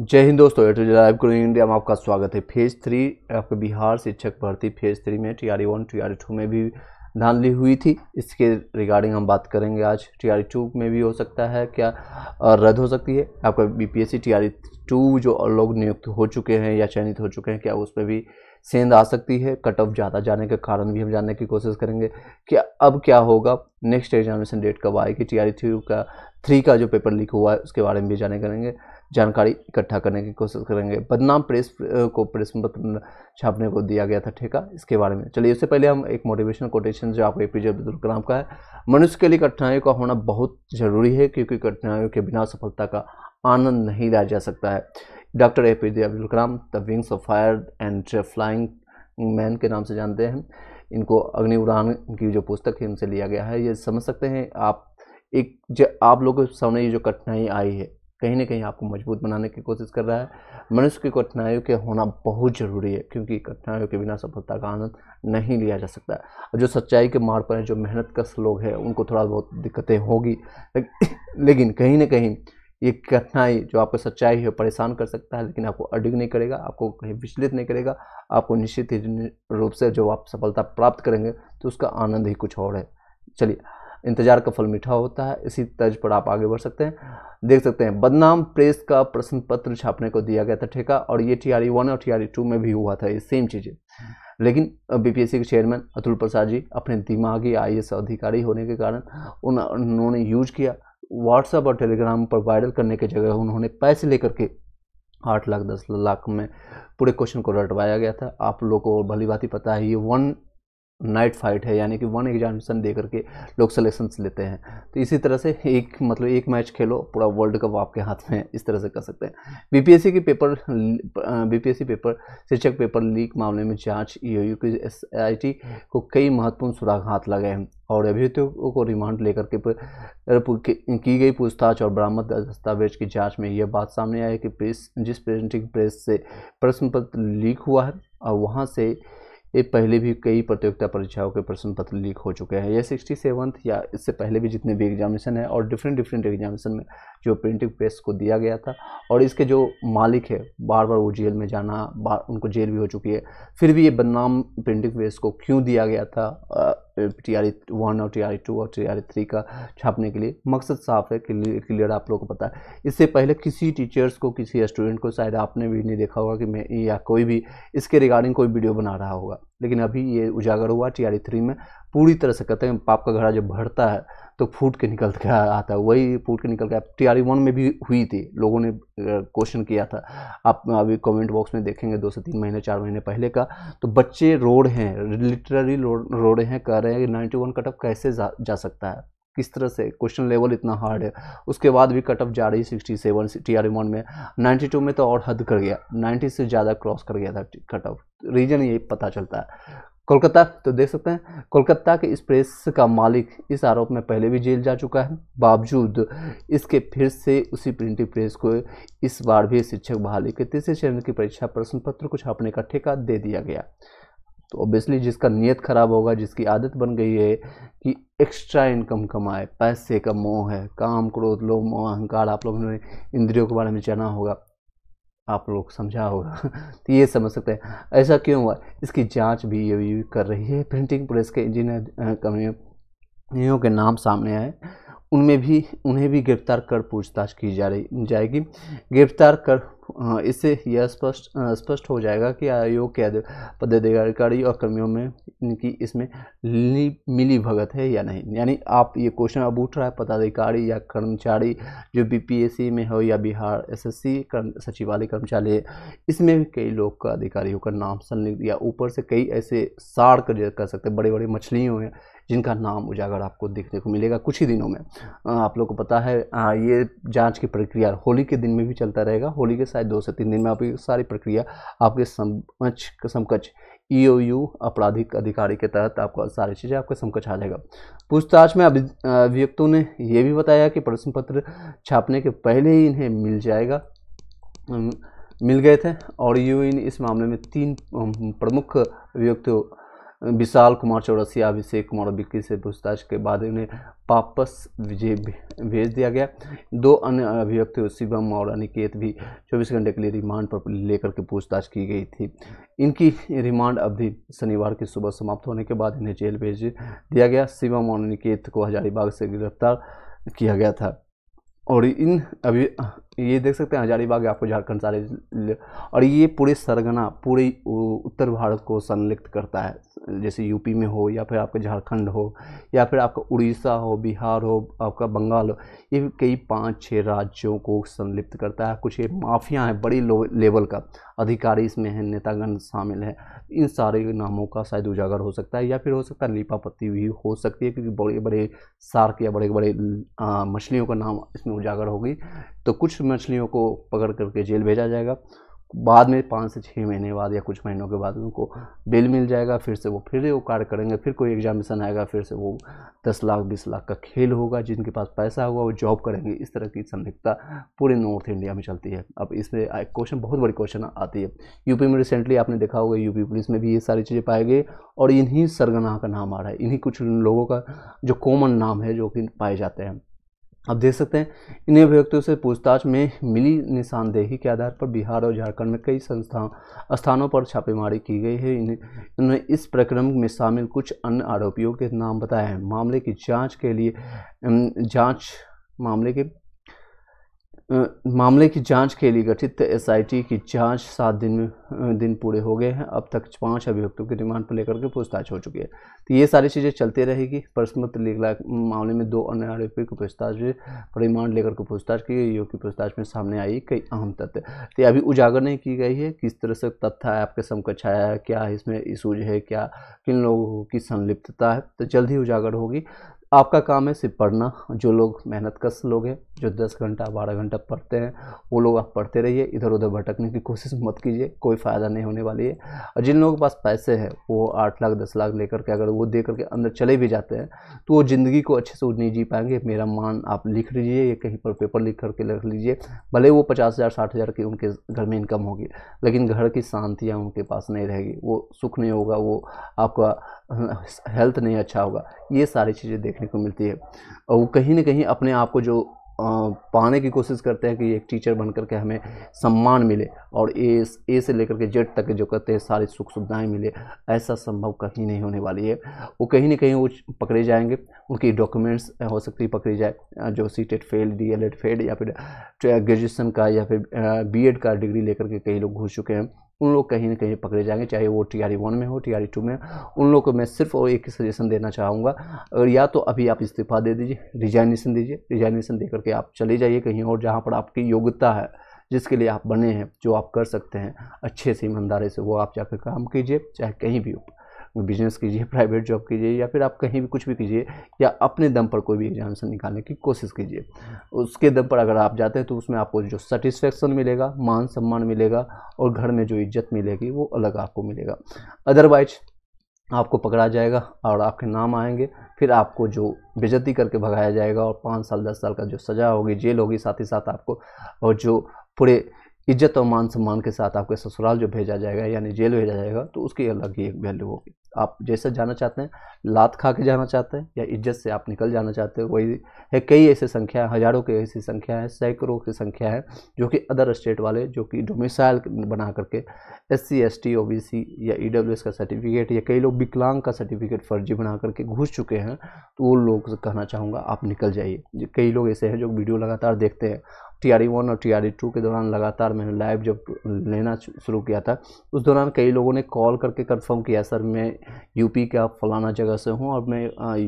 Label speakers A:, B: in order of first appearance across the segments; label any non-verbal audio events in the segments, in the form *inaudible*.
A: जय हिंद दोस्तों at live grow India में आपका स्वागत है फेज थ्री आपके बिहार शिक्षक भर्ती फेज थ्री में T R one T R two में भी धांधली हुई थी इसके रिगार्डिंग हम बात करेंगे आज टी आर टू में भी हो सकता है क्या रद्द हो सकती है आपका B P S C T R two जो लोग नियुक्त हो चुके हैं या चयनित हो चुके हैं क्या उस पर भी सेंध आ सकती है कट ऑफ ज़्यादा जाने के कारण भी हम जानने की कोशिश करेंगे कि अब क्या होगा नेक्स्ट एग्जामिनेशन डेट कब आएगी टी आर थ्री का थ्री का जो पेपर लीक हुआ है उसके बारे में भी जाने करेंगे जानकारी इकट्ठा करने की कोशिश करेंगे बदनाम प्रेस को प्रेस छापने को दिया गया था ठेका इसके बारे में चलिए इससे पहले हम एक मोटिवेशनल कोटेशन जो आपको ए पी जे अब्दुल कलाम का है मनुष्य के लिए कठिनाइयों का होना बहुत ज़रूरी है क्योंकि कठिनाइयों के बिना सफलता का आनंद नहीं लाया जा सकता है doctor A P J Abdul Kalam the wings of fire and flying man के नाम से जानते हैं इनको अग्नि उड़ान की जो पुस्तक है उनसे लिया गया है ये समझ सकते हैं आप एक जो आप लोगों के सामने ये जो कठिनाई आई है कहीं ना कहीं आपको मजबूत बनाने की कोशिश कर रहा है मनुष्य की कठिनाइयों के होना बहुत ज़रूरी है क्योंकि कठिनाइयों के बिना सफलता का आनंद नहीं लिया जा सकता है जो सच्चाई के मार्ग पर है जो मेहनत कश लोग हैं उनको थोड़ा बहुत दिक्कतें होगी *coughs* लेकिन कहीं ना कहीं ये कठिनाई जो आपको सच्चाई है परेशान कर सकता है लेकिन आपको अडिग नहीं करेगा आपको कहीं विचलित नहीं करेगा आपको निश्चित रूप से जो आप सफलता प्राप्त करेंगे तो उसका आनंद ही कुछ और है चलिए इंतजार का फल मीठा होता है इसी तर्ज पर आप आगे बढ़ सकते हैं देख सकते हैं बदनाम प्रेस का प्रश्न पत्र छापने को दिया गया था ठेका और ये टी आर वन और टी आर टू में भी हुआ था ये सेम चीज़ें लेकिन बीपीएससी के चेयरमैन अतुल प्रसाद जी अपने दिमागी आई अधिकारी होने के कारण उन उन्होंने यूज किया व्हाट्सएप और टेलीग्राम पर वायरल करने की जगह उन्होंने पैसे लेकर के आठ लाख दस लाख में पूरे क्वेश्चन को रटवाया गया था आप लोगों को भली बात ही पता है ये वन नाइट फाइट है यानी कि वन एग्जामिनेशन दे करके लोग सलेक्शन लेते हैं तो इसी तरह से एक मतलब एक मैच खेलो पूरा वर्ल्ड कप आपके हाथ में इस तरह से कर सकते हैं बीपीएससी के पेपर बीपीएससी पेपर शिक्षक पेपर लीक मामले में जांच ईओयू e की एस को कई महत्वपूर्ण सुराग हाथ लगे हैं और अभियुक्तों को रिमांड लेकर के की गई पूछताछ और बरामद दस्तावेज की जाँच में यह बात सामने आई कि प्रेस जिस प्रिंटिंग प्रेस से प्रश्न पत्र लीक हुआ है और वहाँ से ये पहले भी कई प्रतियोगिता परीक्षाओं के प्रश्न पत्र लीक हो चुके हैं या सिक्सटी सेवन्थ या इससे पहले भी जितने भी एग्जामिनेशन हैं और डिफरेंट डिफरेंट एग्जामिनेशन में जो प्रिंटिंग प्रेस को दिया गया था और इसके जो मालिक है बार बार वो जेल में जाना उनको जेल भी हो चुकी है फिर भी ये बदनाम प्रिंटिंग प्रेस को क्यों दिया गया था टी आर वन और टी आर टू और टी आर थ्री का छापने के लिए मकसद साफ है क्लियर आप लोगों को पता है इससे पहले किसी टीचर्स को किसी स्टूडेंट को शायद आपने भी नहीं देखा होगा कि मैं या कोई भी इसके रिगार्डिंग कोई वीडियो बना रहा होगा लेकिन अभी ये उजागर हुआ टी थ्री में पूरी तरह से कहते हैं पाप का घड़ा जब भरता है तो फूट के निकल के आता है वही फूट के निकल के टी आर वन में भी हुई थी लोगों ने क्वेश्चन किया था आप अभी कमेंट बॉक्स में देखेंगे दो से तीन महीने चार महीने पहले का तो बच्चे रोड हैं लिटरली रोड हैं कह रहे हैं कि नाइन्टी वन कटअप कैसे जा, जा सकता है किस तरह से क्वेश्चन लेवल इतना हार्ड है उसके बाद भी कट ऑफ जा रही sixty seven T R one में नाइन्टी टू में तो और हद कर गया नाइन्टी से ज़्यादा क्रॉस कर गया था कट ऑफ रीजन ये पता चलता है कोलकाता तो देख सकते हैं कोलकाता के इस प्रेस का मालिक इस आरोप में पहले भी जेल जा चुका है बावजूद इसके फिर से उसी प्रिंटिंग प्रेस को इस बार भी शिक्षक बहाली के तीसरे चरण की परीक्षा प्रश्न पत्र को छापने का ठेका दे दिया गया तो ऑब्वियसली जिसका नीयत ख़राब होगा जिसकी आदत बन गई है कि एक्स्ट्रा इनकम कमाए पैसे का मोह है काम क्रोध लो मोह अहंकार आप लोगों ने इंद्रियों के बारे में जाना होगा आप लोग समझा होगा *laughs* तो ये समझ सकते हैं ऐसा क्यों हुआ इसकी जांच भी ये कर रही है प्रिंटिंग प्रेस के इंजीनियर कंपनियों के नाम सामने आए उनमें भी उन्हें भी गिरफ्तार कर पूछताछ की जा रही जाएगी गिरफ्तार कर हाँ, इससे यह स्पष्ट स्पष्ट हो जाएगा कि आयोग के पदाधिकारी और कर्मियों में इनकी इसमें मिली भगत है या नहीं यानी आप ये क्वेश्चन अब उठ रहा है पदाधिकारी या कर्मचारी जो बीपीएससी में हो या बिहार एसएससी कर्म सचिवालय कर्मचारी है इसमें भी कई लोग का अधिकारियों का नाम संलिखित या ऊपर से कई ऐसे साड़ कर सकते हैं बड़े बड़े मछलियों हैं जिनका नाम उजागर आपको देखने को मिलेगा कुछ ही दिनों में आप लोग को पता है ये जांच की प्रक्रिया होली के दिन में भी चलता रहेगा होली के शायद दो से तीन दिन में आप सारी प्रक्रिया आपके समक्ष समकक्ष ई ओ यू आपराधिक अधिकारी के तहत आपको सारी चीज़ें आपके समकक्ष आ जाएगा पूछताछ में अभियुक्तों ने यह भी बताया कि प्रश्न पत्र छापने के पहले ही इन्हें मिल जाएगा मिल गए थे और यू इन इस मामले में तीन प्रमुख अभियुक्तों विशाल कुमार चौरसिया अभिषेक कुमार बिक्री से पूछताछ के बाद इन्हें वापस भेज दिया गया दो अन्य अभिव्यक्ति शिवम और अनिकेत भी 24 घंटे के लिए रिमांड पर लेकर के पूछताछ की गई थी इनकी रिमांड अवधि शनिवार की सुबह समाप्त होने के बाद इन्हें जेल भेज दिया गया शिवम और अनिकेत को हजारीबाग से गिरफ्तार किया गया था और इन अभी ये देख सकते हैं हजारीबाग आपको झारखंड सारे और ये पूरे सरगना पूरे उत्तर भारत को संलिप्त करता है जैसे यूपी में हो या फिर आपका झारखंड हो या फिर आपका उड़ीसा हो बिहार हो आपका बंगाल हो ये कई पाँच छः राज्यों को संलिप्त करता है कुछ ये माफिया हैं बड़ी लेवल का अधिकारी इसमें हैं नेतागण शामिल हैं इन सारे नामों का शायद उजागर हो सकता है या फिर हो सकता है लीपापत्ति भी हो सकती है क्योंकि बड़े बड़े सार्क या बड़े बड़े मछलियों का नाम इसमें उजागर होगी तो कुछ मछलियों को पकड़ करके जेल भेजा जाएगा बाद में पाँच से छः महीने बाद या कुछ महीनों के बाद उनको बेल मिल जाएगा फिर से वो फिर वो कार्य करेंगे फिर कोई एग्जामिशन आएगा फिर से वो दस लाख बीस लाख का खेल होगा जिनके पास पैसा होगा वो जॉब करेंगे इस तरह की संदिग्धता पूरे नॉर्थ इंडिया में चलती है अब इसमें एक क्वेश्चन बहुत बड़ी क्वेश्चन आती है यूपी में रिसेंटली आपने देखा होगा यूपी पुलिस में भी ये सारी चीज़ें पाई गई और इन्हीं सरगना का नाम आ रहा है इन्हीं कुछ लोगों का जो कॉमन नाम है जो कि पाए जाते हैं आप देख सकते हैं इन अभियुक्तों से पूछताछ में मिली निशानदेही के आधार पर बिहार और झारखंड में कई संस्थाओं स्थानों पर छापेमारी की गई है इन्हें इन्होंने इस प्रक्रम में शामिल कुछ अन्य आरोपियों के नाम बताए हैं मामले की जांच के लिए जांच मामले के मामले की जांच के लिए गठित एसआईटी की जांच सात दिन में दिन पूरे हो गए हैं अब तक पांच अभियुक्तों की रिमांड पर लेकर के पूछताछ हो चुकी है तो ये सारी चीज़ें चलती रहेगी परसमत लीगला मामले में दो अन्य आरोपियों की पूछताछ रिमांड लेकर के पूछताछ की गई योगी पूछताछ में सामने आई कई अहम तथ्य तो अभी उजागर नहीं की गई है किस तरह से तथ्य आपके समकक्ष आया है क्या इसमें इशूज है क्या किन लोगों की संलिप्तता है तो जल्द ही उजागर होगी आपका काम है सिर्फ पढ़ना जो लोग मेहनत कश लोग हैं जो दस घंटा बारह घंटा पढ़ते हैं वो लोग आप पढ़ते रहिए इधर उधर भटकने की कोशिश मत कीजिए कोई फ़ायदा नहीं होने वाली है और जिन लोगों के पास पैसे हैं वो आठ लाख दस लाख लेकर के अगर वो दे करके अंदर चले भी जाते हैं तो वो ज़िंदगी को अच्छे से नहीं जी पाएंगे मेरा मान आप लिख लीजिए या कहीं पर पेपर लिख करके रख लीजिए भले वो पचास हज़ार साठ हज़ार की उनके घर में इनकम होगी लेकिन घर की शांतियाँ उनके पास नहीं रहेगी वो सुख नहीं होगा वो आपका हेल्थ नहीं अच्छा होगा ये सारी चीज़ें देख देखने को मिलती है और वो कहीं ना कहीं अपने आप को जो पाने की कोशिश करते हैं कि एक टीचर बन करके हमें सम्मान मिले और ए ए से लेकर के जेड तक जो करते हैं सारी सुख सुविधाएं मिले ऐसा संभव कहीं नहीं होने वाली है वो कहीं ना कहीं वो पकड़े जाएंगे उनकी डॉक्यूमेंट्स हो सकती है पकड़ी जाए जो C TET fail D L Ed fail या फिर ग्रेजुएसन का या फिर बी एड का डिग्री लेकर के कई लोग घूस चुके हैं उन लोग कहीं ना कहीं पकड़े जाएंगे चाहे वो टी आर वन में हो टी आर टू में उन लोग को मैं सिर्फ और एक सजेशन देना चाहूँगा अगर या तो अभी आप इस्तीफा दे दीजिए रिजाइनेशन दीजिए रिजाइनेशन दे करके आप चले जाइए कहीं और जहाँ पर आपकी योग्यता है जिसके लिए आप बने हैं जो आप कर सकते हैं अच्छे से ईमानदारी से वो आप जाकर काम कीजिए चाहे कहीं भी हो बिजनेस कीजिए प्राइवेट *laughs* जॉब कीजिए या फिर आप कहीं भी कुछ भी कीजिए या अपने दम पर कोई भी एग्जामेशन निकालने की कोशिश कीजिए उसके दम पर अगर आप जाते हैं तो उसमें आपको जो सेटिस्फेक्शन मिलेगा मान सम्मान मिलेगा और घर में जो इज्जत मिलेगी वो अलग आपको मिलेगा अदरवाइज आपको पकड़ा जाएगा और आपके नाम आएंगे फिर आपको जो बेजती करके भगाया जाएगा और पाँच साल दस साल का जो सज़ा होगी जेल होगी साथ ही साथ आपको और जो पूरे इज्जत और मान सम्मान के साथ आपके ससुराल जो भेजा जाएगा यानी जेल भेजा जाएगा तो उसकी अलग ही एक वैल्यू होगी आप जैसे जाना चाहते हैं लात खा के जाना चाहते हैं या इज्जत से आप निकल जाना चाहते हैं वही है कई ऐसे संख्या हज़ारों की ऐसी संख्या है सैकड़ों की संख्या है जो कि अदर स्टेट वाले जो कि डोमिसाइल बना करके S C S T O B C या ई डब्ल्यू एस का सर्टिफिकेट या कई लोग विकलांग का सर्टिफिकेट फर्जी बना करके घुस चुके हैं तो वो लोग से कहना चाहूँगा आप निकल जाइए कई लोग ऐसे हैं जो वीडियो लगातार देखते हैं टी वन e और टी टू e के दौरान लगातार मैंने लाइव जब लेना शुरू किया था उस दौरान कई लोगों ने कॉल करके कंफर्म किया सर मैं यूपी का फलाना जगह से हूँ और मैं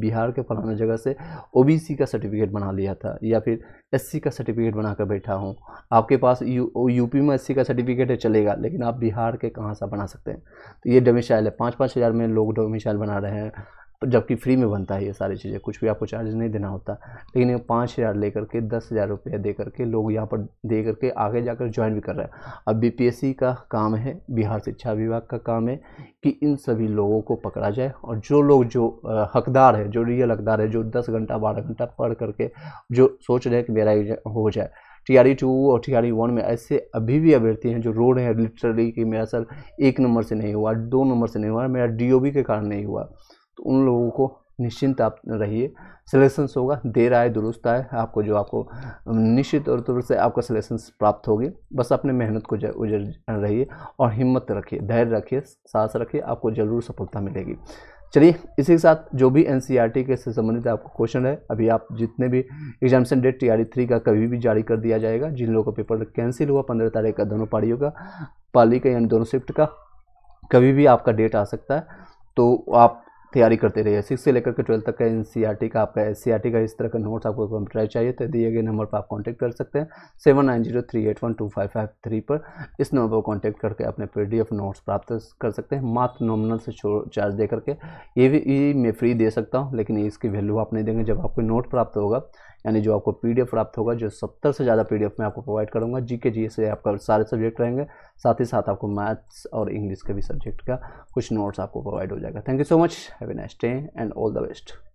A: बिहार के फलाना जगह से ओबीसी का सर्टिफिकेट बना लिया था या फिर एससी का सर्टिफिकेट बना कर बैठा हूँ आपके पास यू यूपी में एस का सर्टिफिकेट है चलेगा लेकिन आप बिहार के कहाँ सा बना सकते हैं तो ये डोमिसाइल है पाँच पाँच हज़ार में लोग डोमिसाइल बना रहे हैं जबकि फ्री में बनता है ये सारी चीज़ें कुछ भी आपको चार्ज नहीं देना होता लेकिन ये पाँच हज़ार ले करके दस हज़ार रुपया दे करके लोग यहाँ पर दे करके आगे जाकर ज्वाइन भी कर रहे हैं अब बीपीएससी का काम है बिहार शिक्षा विभाग का काम है कि इन सभी लोगों को पकड़ा जाए और जो लोग जो हकदार है जो रियल हकदार है जो दस घंटा बारह घंटा पढ़ करके जो सोच रहे हैं कि मेरा हो जाए टी आर टू और टी आर वन में ऐसे अभी भी अभ्यर्थी हैं जो रोड है लिटरली कि मेरा सर एक नंबर से नहीं हुआ दो नंबर से नहीं हुआ मेरा डी ओ बी के कारण नहीं हुआ तो उन लोगों को निश्चिंत आप रहिए सिलेक्शंस होगा देर आए दुरुस्त आए आपको जो आपको निश्चित तौर तो से आपका सिलेक्शंस प्राप्त होगी बस अपने मेहनत को उजर रहिए और हिम्मत रखिए धैर्य रखिए साहस रखिए आपको ज़रूर सफलता मिलेगी चलिए इसी के साथ जो भी एन e के से संबंधित आपको क्वेश्चन है अभी आप जितने भी एग्जामिशन डेट टी थ्री का कभी भी जारी कर दिया जाएगा जिन लोगों का पेपर कैंसिल हुआ पंद्रह तारीख का दोनों पारियों का पाली का यानी दोनों शिफ्ट का कभी भी आपका डेट आ सकता है तो आप तैयारी करते रहिए सिक्स से लेकर के ट्वेल्थ तक का एन का आपका एस का इस तरह का नोट्स आपको कंप्यूटर चाहिए तो दिए गए नंबर पर आप कॉन्टैक्ट कर सकते हैं seven nine zero three eight one two five five three पर इस नंबर पर कॉन्टैक्ट करके अपने पी नोट्स प्राप्त कर सकते हैं मात्र नॉमिनल से चार्ज दे करके ये भी ये मैं फ्री दे सकता हूँ लेकिन इसकी वैल्यू आप नहीं देंगे जब आपको नोट प्राप्त होगा यानी जो आपको पी प्राप्त होगा जो सत्तर से ज़्यादा पी मैं आपको प्रोवाइड करूँगा जी के जी से आपका सारे सब्जेक्ट रहेंगे साथ ही साथ आपको मैथ्स और इंग्लिश के भी सब्जेक्ट का कुछ नोट्स आपको प्रोवाइड हो जाएगा thank you so much have a nice day and all the best